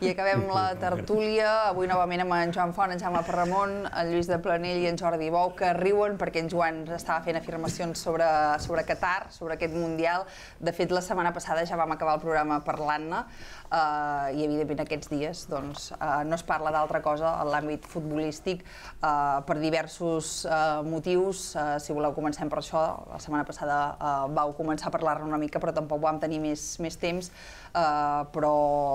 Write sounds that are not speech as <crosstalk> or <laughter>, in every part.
I acabem la tertúlia, avui novament amb en Joan Font, en Jaume Perramon, en Lluís de Planell i en Jordi Bou, que riuen perquè en Joan estava fent afirmacions sobre, sobre Qatar, sobre aquest Mundial. De fet, la setmana passada ja vam acabar el programa parlant-ne eh, i, evidentment, aquests dies doncs, eh, no es parla d'altra cosa en l'àmbit futbolístic eh, per diversos eh, motius. Eh, si voleu, comencem per això. La setmana passada eh, vau començar a parlar-ne una mica, però tampoc vam tenir més, més temps, eh, però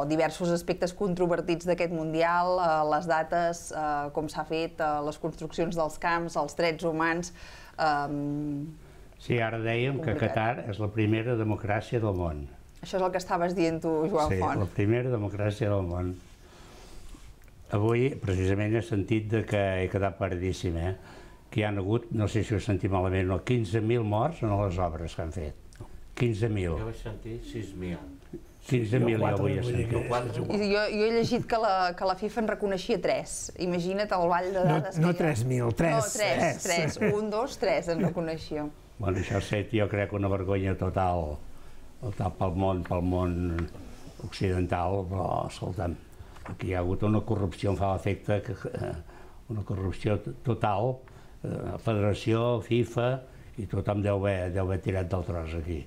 diversos diversos aspectes controvertits d'aquest Mundial, eh, les dates, eh, com s'ha fet, eh, les construccions dels camps, els drets humans... Ehm, sí, ara dèiem que Qatar és la primera democràcia del món. Això és el que estaves dient tu, Joan Font. Sí, la primera democràcia del món. Avui, precisament, he sentit de que he quedat perdíssim, eh? que hi han hagut, no sé si ho he sentit malament, no, 15.000 morts en les obres que han fet. 15.000. Jo vaig sentir 6.000. Sí, mil avui. Ja que... jo, jo he llegit que la, que la FIFA en reconeixia 3. Imagina't el ball de dades. No, no 3.000, 3. No, 3, 3. 3. 1, 2, 3 en reconeixia. Bueno, això ha set, jo crec, una vergonya total, total pel món, pel món occidental, però, escolta'm, aquí hi ha hagut una corrupció, em fa l'efecte, eh, una corrupció total, eh, Federació, FIFA, i tothom deu haver, deu haver tirat del tros aquí.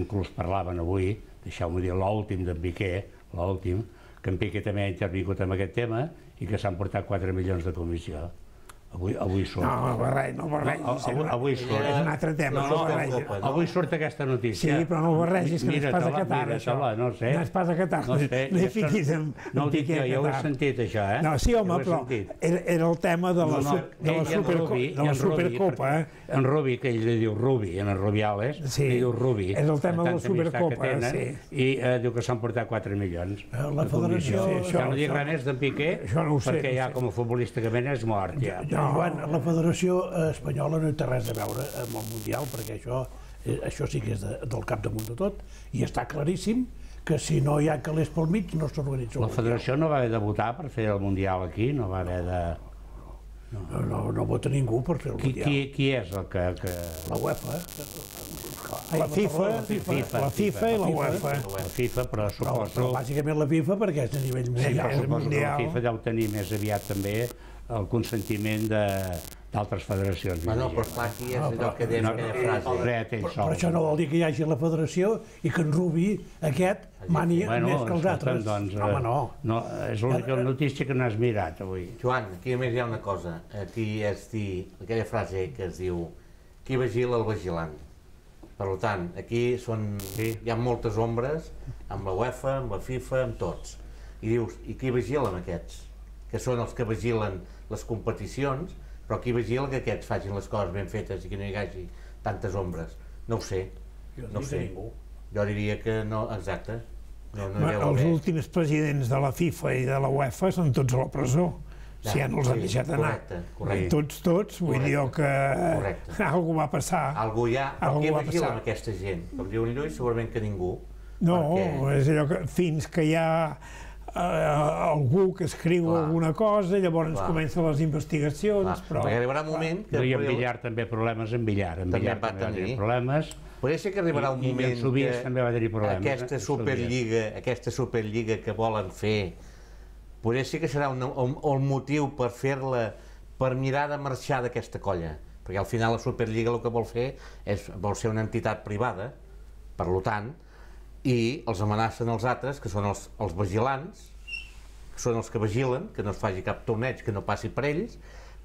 Inclús parlaven avui, deixeu-me dir, l'últim d'en Piqué, l'últim, que en Piqué també ha intervingut en aquest tema i que s'han portat 4 milions de comissió. Avui, avui surt. No, barreja, no barreja. No, avui, avui surt. És un altre tema, no, no, barreja. No. Avui surt aquesta notícia. Sí, però no barregis, que n'és pas a Qatar, això. No sé. N'és pas a Qatar. No sé. No hi fiquis en, no en piquet. No ja ho he sentit, això, eh? No, sí, home, però era, era el tema de la, no, no, de la, super, Rubi, de la Supercopa. Eh? En Rubi, que ell li diu Rubi, en el Rubiales, sí, li diu Rubi. És el tema de la Supercopa, sí. I eh, diu que s'han portat 4 milions. Eh, la federació... Ja no dic res més d'en Piqué, perquè ja com a futbolísticament és mort, ja. Però, Joan, la Federació Espanyola no té res a veure amb el Mundial, perquè això, eh, això sí que és de, del damunt de tot, i està claríssim que si no hi ha calés pel mig no s'organitza La Federació no va haver de votar per fer el Mundial aquí, no va haver de... No, no, no, vota ningú per fer el qui, Mundial. Qui, qui és el que... que... La UEFA. La, la, FIFA, la, FIFA, FIFA, la FIFA i la UEFA. La FIFA, però suposo... Però, però bàsicament la FIFA perquè és a nivell mundial. Sí, però suposo mundial. que la FIFA deu tenir més aviat també el consentiment de, d'altres federacions. Bueno, però clar, aquí és allò que deia aquella frase. Però, Però això no vol dir que hi hagi la federació i que en Rubi aquest mani bueno, més que els altres. Doncs, Home, no. no és l'única eh, eh, notícia que no has mirat avui. Joan, aquí a més hi ha una cosa. Aquí és dir, aquella frase que es diu qui vigila el vigilant. Per tant, aquí són, sí. hi ha moltes ombres amb la UEFA, amb la FIFA, amb tots. I dius, i qui vigila aquests? Que són els que vigilen les competicions, però aquí vigila que aquests facin les coses ben fetes i que no hi hagi tantes ombres. No ho sé. Jo no ho sé. Ningú. Jo diria que no, exacte. No, no Ma, els últims presidents de la FIFA i de la UEFA són tots a la presó. Ja, si ja no els sí, han deixat anar. Correcte, correcte. Tots, tots, vull correcte, dir que correcte. <laughs> algú va passar. Algú hi ha, algú qui va passar. amb aquesta gent? Com diuen en Lluís, segurament que ningú. No, perquè... és allò que fins que hi ha eh, algú que escriu Clar. alguna cosa, llavors Clar. comencen les investigacions, Clar. però... Perquè arribarà un moment... Que no, I en Villar també problemes, en Villar. En també Villar va també tenir. va tenir problemes. Podria ser que arribarà un I, moment i que també va tenir problemes, eh? aquesta eh? Superliga, aquesta Superliga que volen fer, podria ser que serà un, un, el motiu per fer-la, per mirar de marxar d'aquesta colla, perquè al final la Superliga el que vol fer és, vol ser una entitat privada, per lo tant, i els amenacen els altres, que són els, els vigilants, que són els que vigilen, que no es faci cap torneig, que no passi per ells,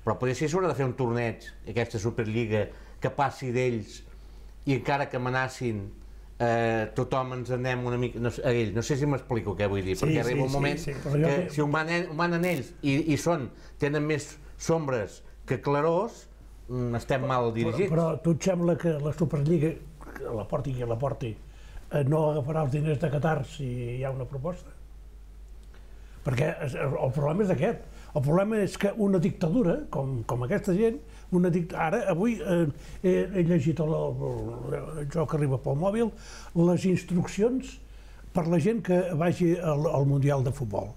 però potser si s'haurà de fer un torneig, aquesta Superliga, que passi d'ells i encara que amenacin eh, tothom ens anem una mica no, a ells, no sé si m'explico què vull dir sí, perquè sí, arriba un moment sí, sí, que, que si ho manen, ho manen ells i, i són, tenen més sombres que clarors mm, estem però, mal dirigits però, però tu et sembla que la Superliga la porti qui la porti Eh, no agafarà els diners de Qatar si hi ha una proposta. Perquè el problema és aquest. El problema és que una dictadura, com, com aquesta gent, una dict... ara, avui eh, he, he llegit el, el, el joc que arriba pel mòbil, les instruccions per la gent que vagi al, al Mundial de Futbol.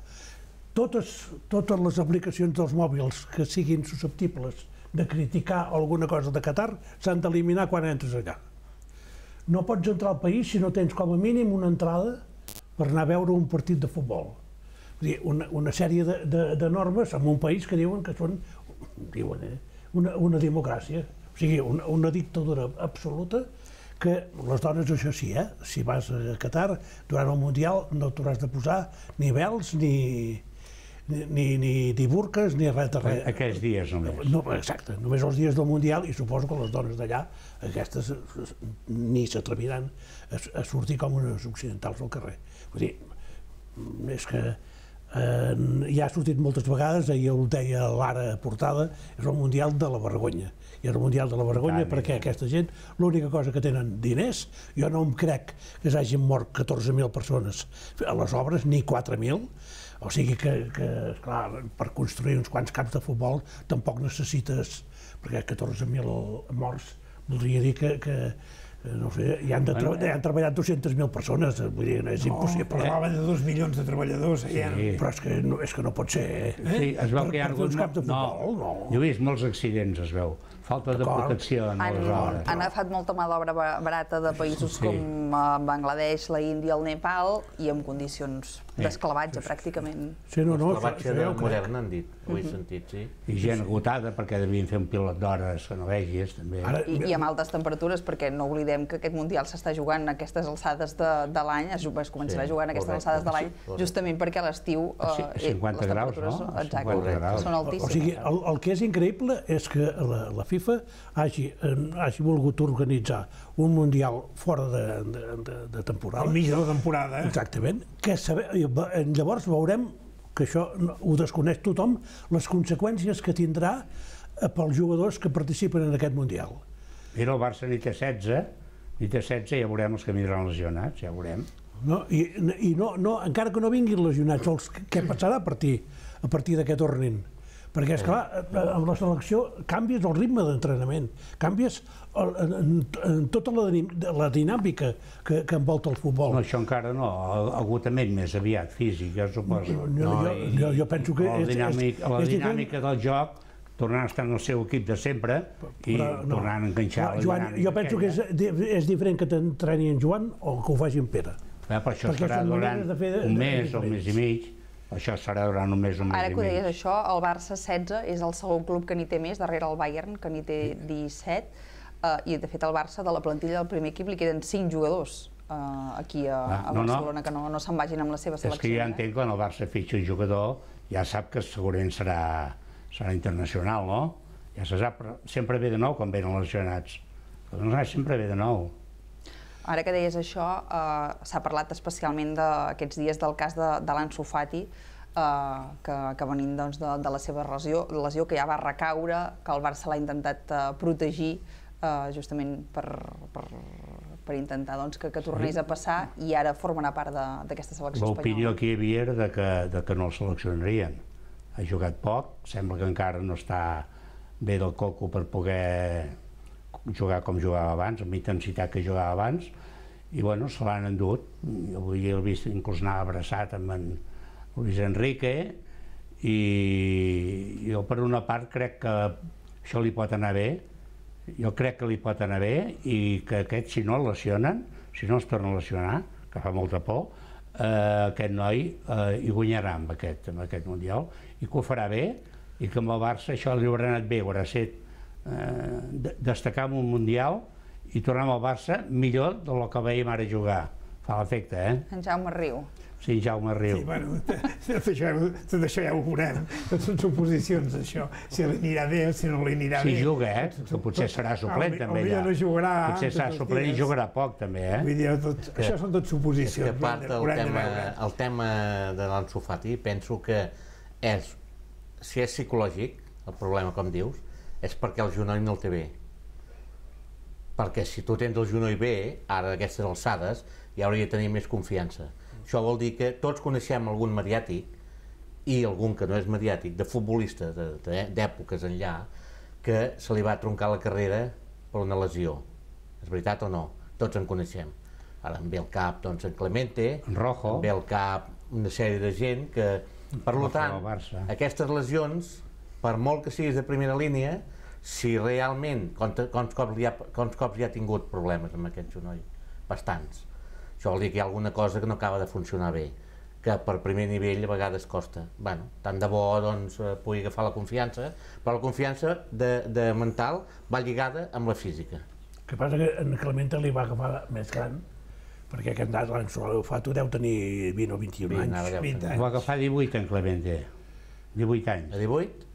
Totes, totes les aplicacions dels mòbils que siguin susceptibles de criticar alguna cosa de Qatar s'han d'eliminar quan entres allà no pots entrar al país si no tens com a mínim una entrada per anar a veure un partit de futbol. Vull dir, una, una sèrie de, de, de normes en un país que diuen que són diuen, eh, una, una democràcia, o sigui, una, una dictadura absoluta que les dones, això sí, eh? si vas a Qatar, durant el Mundial no t'hauràs de posar ni vels ni, ni, ni, ni burques ni res de res. Aquells dies només. No, exacte, només els dies del Mundial i suposo que les dones d'allà, aquestes ni s'atreviran a, a sortir com unes occidentals al carrer. Vull dir, és que eh, ja ha sortit moltes vegades, ahir ho deia l'Ara Portada, és el Mundial de la Vergonya. I és el Mundial de la Vergonya Tant, perquè eh? aquesta gent, l'única cosa que tenen diners, jo no em crec que s'hagin mort 14.000 persones a les obres, ni 4.000, o sigui que, que clar, per construir uns quants camps de futbol tampoc necessites, perquè 14.000 morts voldria dir que, que eh, no sé, hi han, de bueno, hi han treballat 200.000 persones, eh, vull dir, no és no, impossible. Parlava de 2 milions de treballadors. Eh, sí. Ja. Però és que, no, és que no pot ser, eh? Sí, es veu per, que hi ha alguns camps de futbol, no. no. Lluís, molts accidents es veu. Falta de protecció en les hores. Han agafat molta mà d'obra barata de països sí. com Bangladesh, la Índia, el Nepal, i amb condicions d'esclavatge, pràcticament. Sí, no, no. L'esclavatge de moderna, han dit, ho he mhm. sentit, sí. I gent agotada, perquè devien fer un pilot d'hores que no vegis, també. Ara... I, I amb altes temperatures, perquè no oblidem que aquest Mundial s'està jugant a aquestes alçades de, de l'any, es, es començarà sí, a jugar a aquestes correcte. alçades de l'any, justament perquè a l'estiu ah, eh, 50 eh, graus, no? exacte, graus. són altíssimes. O, o sigui, el, el que és increïble és que la, la FIFA hagi, eh, hagi volgut organitzar un Mundial fora de, de, de, de temporada. Al mig de la temporada. Eh? Exactament. Que sabe, eh, llavors veurem, que això ho desconeix tothom, les conseqüències que tindrà eh, pels jugadors que participen en aquest Mundial. Mira, el Barça n'hi té 16, n'hi té 16, ja veurem els que vindran lesionats, ja veurem. No? I, i no, no, encara que no vinguin lesionats, els, què passarà a partir, a partir de que tornin? Perquè, és clar, eh, eh, amb la selecció canvies el ritme d'entrenament, canvies el, en, en tota la, la dinàmica que, que envolta el futbol. No, això encara no, agotament més aviat, físic, jo suposo. No, no, jo, jo, jo penso que... és, dinàmic, és, la és dinàmica del joc tornant a estar en el seu equip de sempre i però, no. tornant a enganxar. No, Joan, jo penso aquella. que és, és diferent que t'entreni en Joan o que ho faci en Pere. Eh, per això Perquè serà durant de fer, un mes o un mes i mig això serà durant un mes, un mes Ara i mig. Ara que ho deies, això, el Barça 16 és el segon club que n'hi té més, darrere el Bayern, que n'hi té 17, eh, i de fet el Barça de la plantilla del primer equip li queden 5 jugadors eh, aquí a, ah, a Barcelona, que no, no se'n vagin amb la seva selecció. És que jo ja eh? entenc quan el Barça fitxa un jugador, ja sap que segurament serà, serà internacional, no? Ja se sap, però sempre ve de nou quan venen lesionats. Doncs sempre ve de nou. Ara que deies això, eh, s'ha parlat especialment d'aquests dies del cas de, de l'Anso Fati, eh, que, que venint doncs, de, de la seva lesió, lesió, que ja va recaure, que el Barça l'ha intentat eh, protegir eh, justament per, per, per intentar doncs, que, que tornés a passar i ara formarà part d'aquesta selecció espanyola. L'opinió que hi havia era de que, de que no el seleccionarien. Ha jugat poc, sembla que encara no està bé del coco per poder jugar com jugava abans, amb intensitat que jugava abans, i bueno, se l'han endut. Avui el vist inclús anar abraçat amb en Luis Enrique, i jo per una part crec que això li pot anar bé, jo crec que li pot anar bé i que aquest, si no el lesionen, si no es torna a lesionar, que fa molta por, eh, aquest noi eh, hi guanyarà amb aquest, amb aquest Mundial i que ho farà bé i que amb el Barça això li haurà anat bé, haurà set eh, destacar en un Mundial i tornar amb el Barça millor del que veiem ara jugar. Fa l'efecte, eh? En Jaume Riu. Sí, Jaume Riu. Sí, bueno, <laughs> tot això, tot això ja ho veurem. Tot són suposicions, això. Si li anirà bé o si no li anirà si bé. Si juga, eh? Que potser serà suplent, també, allà. no jugarà... Potser serà suplent i jugarà poc, també, eh? Vull dir, tot, que, això són tot suposicions. És que part del tema, el tema de l'Ansu Fati, penso que és, si és psicològic, el problema, com dius, és perquè el genoll no el té bé. Perquè si tu tens el genoll bé, ara d'aquestes alçades, ja hauria de tenir més confiança. Això vol dir que tots coneixem algun mediàtic i algun que no és mediàtic, de futbolista eh, d'èpoques enllà, que se li va troncar la carrera per una lesió. És veritat o no? Tots en coneixem. Ara en ve el cap, doncs, en Clemente, en Rojo. en ve el cap una sèrie de gent que, per no tant, aquestes lesions per molt que siguis de primera línia, si realment, quants, cops, ha, quants cops hi ha tingut problemes amb aquest genoll? Bastants. Això vol dir que hi ha alguna cosa que no acaba de funcionar bé, que per primer nivell a vegades costa. Bueno, tant de bo doncs, eh, pugui agafar la confiança, però la confiança de, de mental va lligada amb la física. El que passa que en Clemente li va agafar més gran, perquè aquest nat l'any sol ho deu tenir 20 o 21 20, anys. 20 anys. Va agafar 18 en Clemente, 18 anys. A 18?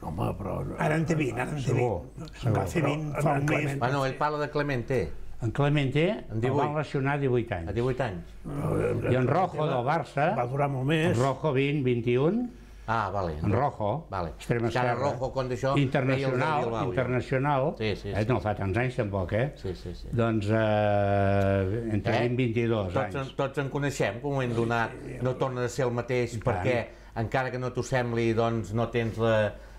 Home, però... Ara en té 20, ara en té 20. En va fer 20 fa un mes. Bueno, ell parla de Clemente. En Clemente en el van lesionar a 18 anys. A 18 anys. I en Rojo del Barça... Va durar molt més. En Rojo 20, 21. Ah, vale. En Rojo, vale. Extrema esquerra. Cara Rojo, quan d'això... Internacional, internacional. Sí, sí, sí. Eh, no fa tants anys tampoc, eh? Sí, sí, sí. Doncs eh, en tenim eh? 22 tots, anys. En, tots en coneixem, com hem donat, no torna a ser el mateix, perquè encara que no t'ho sembli, doncs no tens la,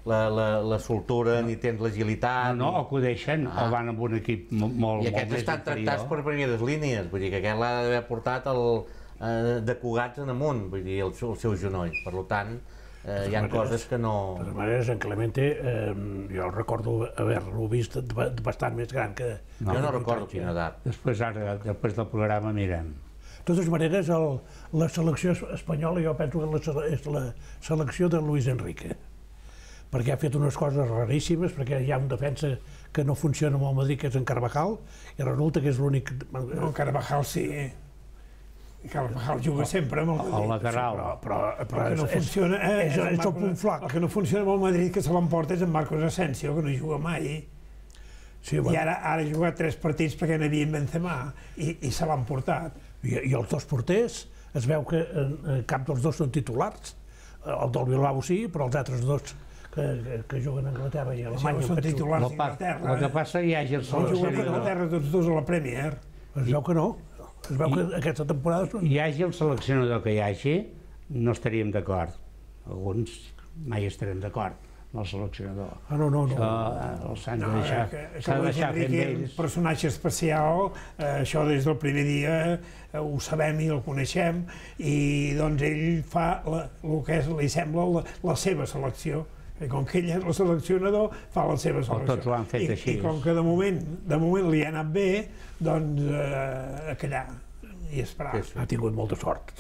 la, la, la soltura, no. ni tens l'agilitat... No, no, o que ho deixen, ah. o van amb un equip molt, molt I aquests molt estan tractats per primeres línies, vull dir que aquest l'ha d'haver portat el, eh, de Cugats en amunt, vull dir, el, el seu genoll. Per tant, eh, hi ha maneres, coses que no... De totes maneres, en Clemente, eh, jo el recordo haver-lo vist bastant més gran que... No, jo no recordo quina edat. Després, ara, després del programa mirem. De totes maneres, el, la selecció espanyola, jo penso que la, és la selecció de Luis Enrique perquè ha fet unes coses raríssimes, perquè hi ha un defensa que no funciona amb el Madrid, que és en Carvajal, i resulta que és l'únic... Eh, no, Carvajal sí, Carvajal juga sempre amb el Madrid. El lateral. Però, però, però el que no és, funciona eh, és, és, és el punt flac. El que no funciona amb el Madrid, que se l'emporta, és en Marcos Asensio, que no juga mai. Sí, bueno. I ara, ara ha jugat tres partits perquè n'havia en Benzema i, i se l'han portat. I, I els dos porters, es veu que eh, eh cap dels dos són titulars. Eh, el del Bilbao sí, però els altres dos que, que juguen a Anglaterra i a Alemanya. no són titulars d'Anglaterra. El eh? que passa hi ha Gerson. No, juguen a Anglaterra tots dos a la Premier. Es veu que no. Es veu que aquesta temporada... Són... Hi hagi el seleccionador que hi hagi, no estaríem d'acord. Alguns mai estarem d'acord amb el seleccionador. Ah, no, no, no. Això, eh, el han no, eh, deixar, no, eh, s'ha deixar fent personatge especial, eh, això des del primer dia eh, ho sabem i el coneixem, i doncs ell fa la, el que és, li sembla la, la seva selecció. I com que ell és el seleccionador, fa les seves coses. tots ho han fet I, així. I com que de moment, de moment li ha anat bé, doncs eh, a callar i esperar. Sí, sí. Ha tingut molta sort,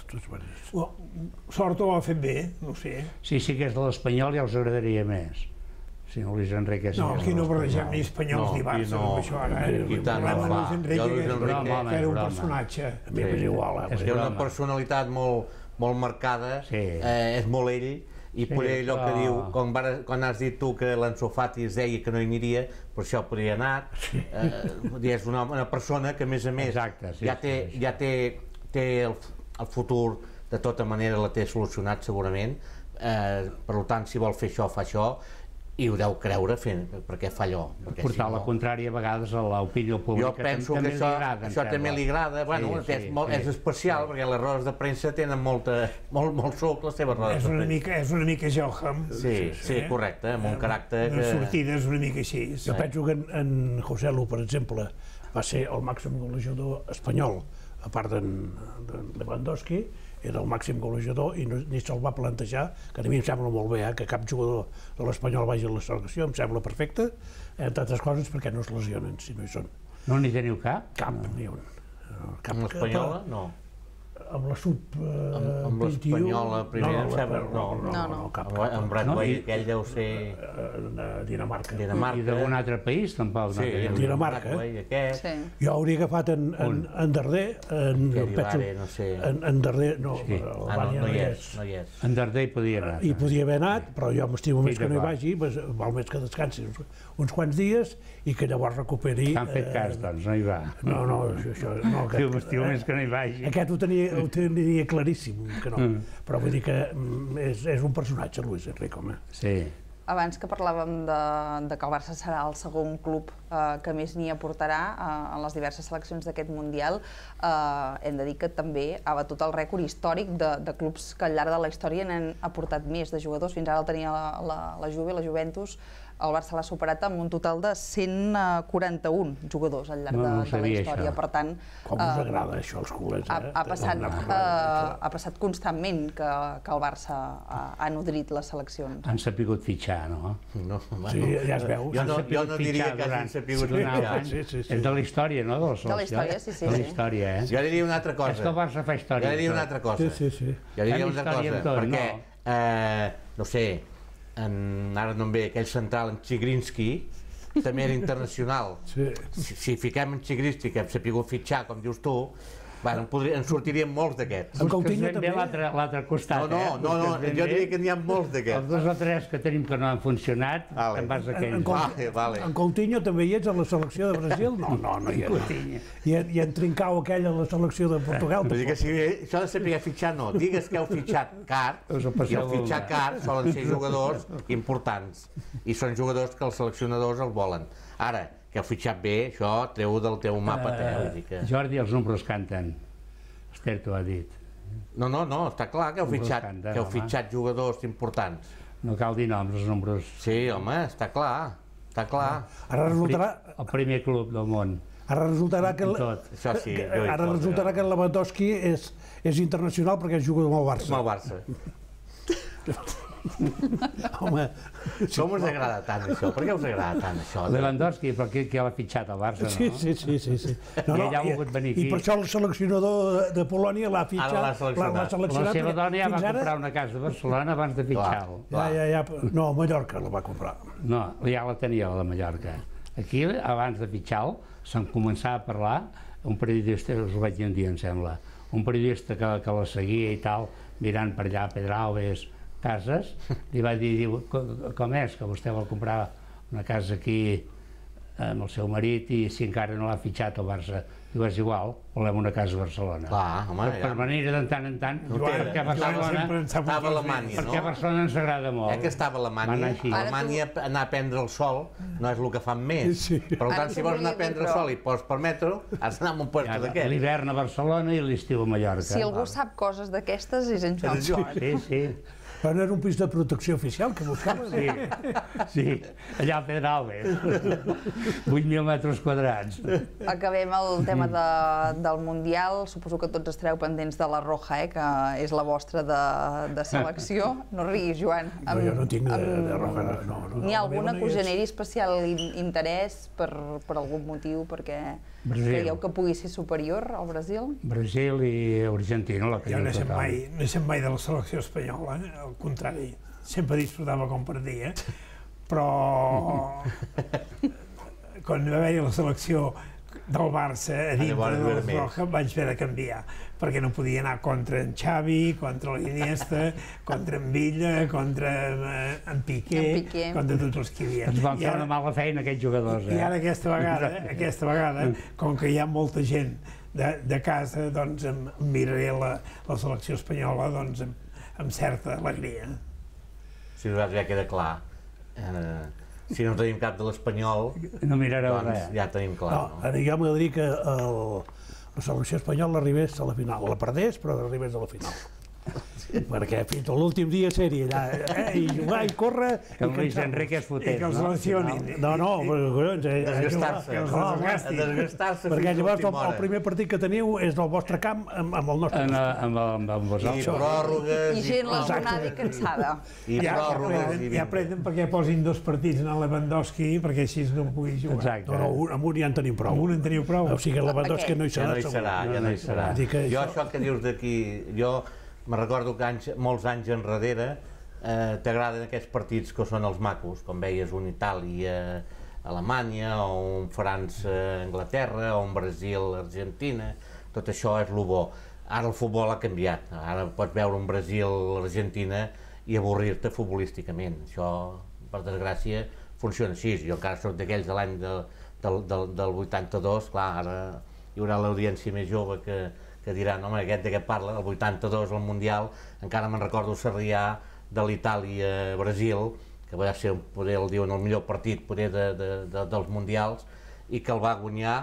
sort o ha fet bé, no sé. Sí, sí que és de l'Espanyol ja els agradaria més si no Luis Enrique... No, aquí no barregem ni espanyols ni Barça no, amb això, ara. Eh? I tant, no, Luis Enrique, jo, Luis Enrique que, era un personatge. A mi m'és igual. Eh? És que una personalitat molt, molt marcada, sí. eh, és molt ell, i sí, potser allò que diu, com, van, quan has dit tu que l'Ensofati es deia que no hi aniria, per això podria anar, sí. eh, és una, una persona que a més a més Exacte, sí, ja, té, sí, ja té, té el, el futur de tota manera la té solucionat segurament, eh, per tant si vol fer això fa això, i ho deu creure fent, perquè fa allò. Perquè Portar si no... la contrària a vegades a l'opinió pública jo penso també, que això, li agrada. Això també li agrada, bueno, sí, sí, és, molt, sí, és especial sí. perquè les rodes de premsa tenen molta, molt, molt suc les seves rodes és una de mica, És una mica Johan. Sí, sí, sí correcte, amb un eh, caràcter... Una, una que... sortida és una mica així. Jo penso que en, en José Lu, per exemple, va ser el màxim golejador espanyol, a part d'en Lewandowski, era el màxim golejador i no, ni se'l va plantejar, que a mi em sembla molt bé, eh, que cap jugador de l'Espanyol vagi a la selecció, em sembla perfecte, entre altres coses perquè no es lesionen, si no hi són. No n'hi teniu cap? Cap, no. ni un. Cap, Amb l'Espanyola, no amb la sub eh, amb, amb l'espanyola primera no, no, no, no, no, no, cap, cap, en Bradway no? aquell deu ser eh, Dinamarca. Dinamarca. I d'algun altre país tampoc. Sí, no, Dinamarca. Eh? Aquest. Sí. Jo hauria agafat en, en, en Darder, en Petxo, no sé. en, en Darder, no, sí. ah, no, no, hi és, no hi és. En Darder hi podia anar. Hi podia haver anat, però jo m'estimo més que no hi vagi, val més que descansi uns, uns quants dies i que llavors recuperi... T'han fet cas, eh, doncs, no hi va. No, no, això... No, aquest, jo m'estimo més que no hi vagi. Aquest ho tenia, ho tenia claríssim que no. Mm. Però vull dir que mm, és, és un personatge, Luis Enrique, home. Sí. Abans que parlàvem de, de que el Barça serà el segon club eh, que més n'hi aportarà eh, en les diverses seleccions d'aquest Mundial, eh, hem de dir que també ha batut el rècord històric de, de clubs que al llarg de la història n'han aportat més de jugadors. Fins ara el tenia la, la, la Juve, la Juventus, el Barça l'ha superat amb un total de 141 eh, jugadors al llarg no, no de, de la història. Això. Per tant, Com us eh, agrada això als culers, ha, eh? Ha passat, eh, ha passat constantment que, que el Barça ha, ha nodrit les seleccions. Han sapigut fitxar, no? no bueno, sí, ja es veu. Jo, no, jo no diria que han sapigut fitxar. Sí, sí, sí. És De la història, no? Dels, de la història, sí, sí. De la història, eh? Jo diria una altra cosa. És que el Barça fa història. Jo diria una altra cosa. Sí, sí, sí. Jo diria una altra cosa, perquè, eh, no sé, en, ara no em ve aquell central, en Chigrinsky, també era internacional. Sí. Si, si fiquem en Chigrinsky, que hem sapigut fitxar, com dius tu, Bueno, en, podria, en sortirien molts d'aquests. En Coutinho també. L'altre costat, no, no, eh? No, no, no jo diria que n'hi ha molts d'aquests. Els dos o tres que tenim que no han funcionat, vale. te'n vas aquells. En, en, vale, vale. en Coutinho també hi ets a la selecció de Brasil? No, no, no hi era. No. I, I en Trincau aquell a la selecció de Portugal? Vull dir que si això de saber fitxar, no. Digues que heu fitxat car, i el fitxar car solen ser jugadors importants. I són jugadors que els seleccionadors els volen. Ara, que ha fitxat bé, això treu del teu mapa. Uh, que... Eh, Jordi, els números canten. Esther t'ho ha dit. No, no, no, està clar que heu fitxat, canten, que heu fitxat jugadors importants. No cal dir noms, els números. Sí, home, està clar, està clar. Ah, ara resultarà... El primer club del món. Ara resultarà que, tot. Això sí, jo ara tot, resultarà que Lewandowski és, és internacional perquè és jugador amb el Barça. Amb el Barça. <laughs> <laughs> Home... Com us agrada tant això? Per què us agrada tant això? Lewandowski, però que, que l'ha fitxat al Barça, no? Sí, sí, sí. sí, sí. No, no, I ha volgut venir aquí. I per això el seleccionador de Polònia l'ha fitxat. l'ha seleccionat. seleccionat. La seva dona ja va ara... comprar una casa a Barcelona abans de fitxar-lo. Ja, ja, ja. No, a Mallorca la va comprar. No, ja la tenia, la de Mallorca. Aquí, abans de fitxar-lo, se'n començava a parlar, un periodista, us ho vaig dir un dia, em sembla, un periodista que, que la seguia i tal, mirant per allà a Pedralbes, cases, li va dir, diu, com és que vostè vol comprar una casa aquí amb el seu marit i si encara no l'ha fitxat al Barça Diu, és igual, volem una casa a Barcelona. Clar, home, per, ja. per venir de tant en tant, no perquè Barcelona... Estava a Alemanya, no? Perquè Barcelona ens agrada molt. Eh que estava a Alemanya? A Alemanya tu... anar a prendre el sol no és el que fan més. Sí. Per tant, si vols anar a prendre el sol i pots permetre-ho, has d'anar amb un puesto ja, d'aquest. L'hivern a Barcelona i l'estiu a Mallorca. Si algú sap coses d'aquestes és en Joan. Sí, sí. Però no era un pis de protecció oficial que buscava? Sí, sí allà a Pedralbes, 8.000 metres quadrats. Acabem el tema de, del Mundial, suposo que tots estareu pendents de la Roja, eh, que és la vostra de, de selecció. No riguis, Joan. Amb, no, jo no tinc amb... de, de Roja, no. no, N'hi ha alguna que us generi especial interès per, per algun motiu, perquè Brasil. creieu que pugui ser superior al Brasil? Brasil i Argentina, la que jo no he mai, no he mai de la selecció espanyola, eh? al contrari, sempre disfrutava com eh? però <laughs> quan va haver-hi la selecció del Barça a ah, dintre de la Roja vaig haver de canviar perquè no podia anar contra en Xavi, contra l'Iniesta, <laughs> contra en Villa, contra eh, en Piqué, en Piqué, contra tots els que hi havia. Ens van fer una mala feina aquests jugadors. Eh? I ara aquesta vegada, eh, <laughs> aquesta vegada, com que hi ha molta gent de, de casa, doncs em miraré la, la selecció espanyola, doncs amb certa alegria. Si nosaltres ja queda clar, eh, si no tenim cap de l'Espanyol, no mirareu doncs res. ja tenim clar. No, no? Jo m'agradaria que el, la selecció espanyola arribés a la final. La perdés, però arribés a la final. <laughs> perquè fins a l'últim dia seria allà eh, i jugar i córrer que el Luis Enrique es fotés i que els relacionin. no, no, però, collons, eh, desgastar-se que els desgastin perquè llavors el, el primer partit que teniu és del vostre camp amb, amb el nostre en, amb, amb, amb vosaltres i pròrrogues i gent lesionada i cansada i pròrrogues ja prenen perquè posin dos partits en Lewandowski perquè així no pugui jugar exacte. no, no, amb un ja en tenim prou amb un en teniu prou o sigui que Lewandowski no hi serà ja no hi serà, ja no hi serà. jo això que dius d'aquí jo me recordo que anys, molts anys enrere eh, t'agraden aquests partits que són els macos, com veies un Itàlia, Alemanya, o un França, Anglaterra, o un Brasil, Argentina, tot això és lo bo. Ara el futbol ha canviat, ara pots veure un Brasil, Argentina i avorrir-te futbolísticament. Això, per desgràcia, funciona així. Jo encara sóc d'aquells de l'any de, del, del, del 82, clar, ara hi haurà l'audiència més jove que, que diran, home, aquest de què parla, el 82 el Mundial, encara me'n recordo Sarrià de l'Itàlia-Brasil, que va ser poder, el diuen el millor partit poder de, de, de, dels Mundials, i que el va guanyar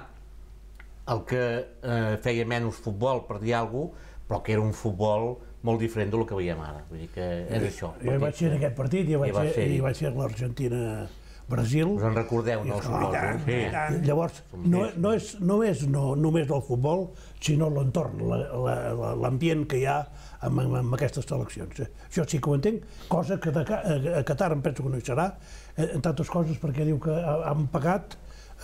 el que eh, feia menys futbol, per dir alguna cosa, però que era un futbol molt diferent del que veiem ara. Vull dir que és I, això. Jo hi vaig ser en aquest partit i vaig, ser, ser, i vaig ser l'Argentina Brasil... Us en recordeu, no? els futbol, eh? sí. Llavors, no, no és, no és no, només el futbol, sinó l'entorn, l'ambient que hi ha amb, amb aquestes seleccions. Eh? Això sí que ho entenc, cosa que de, eh, a Qatar em penso que no hi serà, en tantes coses perquè diu que han pagat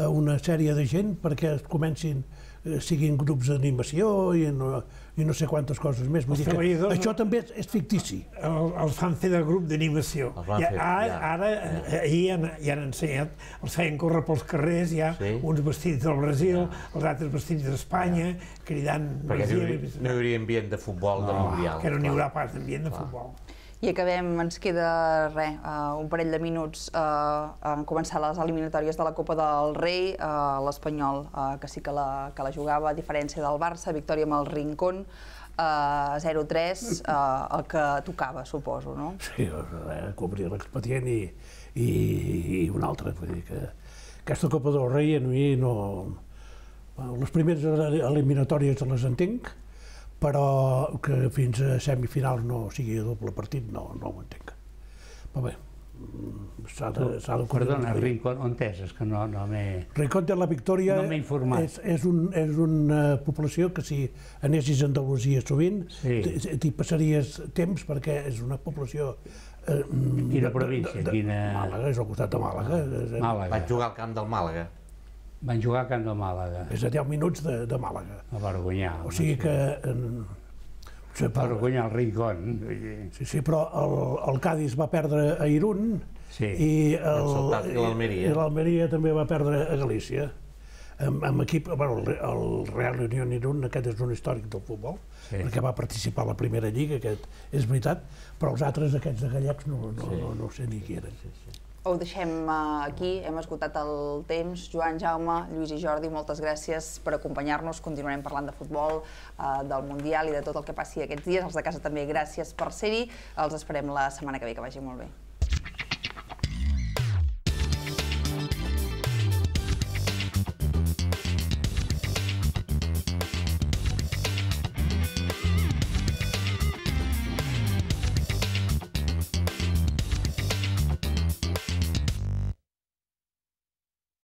una sèrie de gent perquè es comencin Eh, siguin grups d'animació i, no, i no sé quantes coses més. Vull dir que això també és, és fictici. El, els fan fer de grup d'animació. Ja, ara, eh, ja. ahir han, ja han ensenyat, els feien córrer pels carrers, ja, sí. uns vestits del Brasil, ja. els altres vestits d'Espanya, ja. cridant Perquè Brasil. no hi hauria ambient de futbol no, del Mundial. Que no n'hi haurà pas d'ambient de futbol i acabem, ens queda res, uh, eh, un parell de minuts uh, en començar les eliminatòries de la Copa del Rei, uh, l'Espanyol, uh, que sí que la, que la jugava, a diferència del Barça, victòria amb el Rincón, uh, 0-3, uh, el que tocava, suposo, no? Sí, eh, cobrir l'expedient i, i, i un altre. Vull dir que aquesta Copa del Rei a mi no... Les primeres eliminatòries les entenc, però que fins a semifinals no sigui doble partit, no, no ho entenc. Però bé, mm, s'ha de, s'ha de... Perdona, Rincón, on és? És que no, no m'he... Rincón de la Victòria no informat. és, és, un, és una eh, població que si anessis a Andalusia sovint sí. t'hi passaries temps perquè és una població eh, Quina província? De, de, quina... Màlaga, és al costat de Màlaga. Màlaga. Vaig jugar al camp del Màlaga. Van jugar a Camp de Màlaga. És a 10 minuts de, de Màlaga. A Vergonyà. O sigui que... En, sí, per Vergonyà, el Rincón. Sí, sí, però el, el Cádiz va perdre a Irún sí, i l'Almeria també va perdre a Galícia. Amb, amb equip, bueno, el, el Real Unión Irún, aquest és un històric del futbol, sí. perquè va participar a la primera lliga, aquest és veritat, però els altres, aquests de gallecs, no, no, sí. no, no sé ni qui eren. Sí, sí ho deixem eh, aquí, hem esgotat el temps. Joan, Jaume, Lluís i Jordi, moltes gràcies per acompanyar-nos. Continuarem parlant de futbol, eh, del Mundial i de tot el que passi aquests dies. Els de casa també, gràcies per ser-hi. Els esperem la setmana que ve, que vagi molt bé.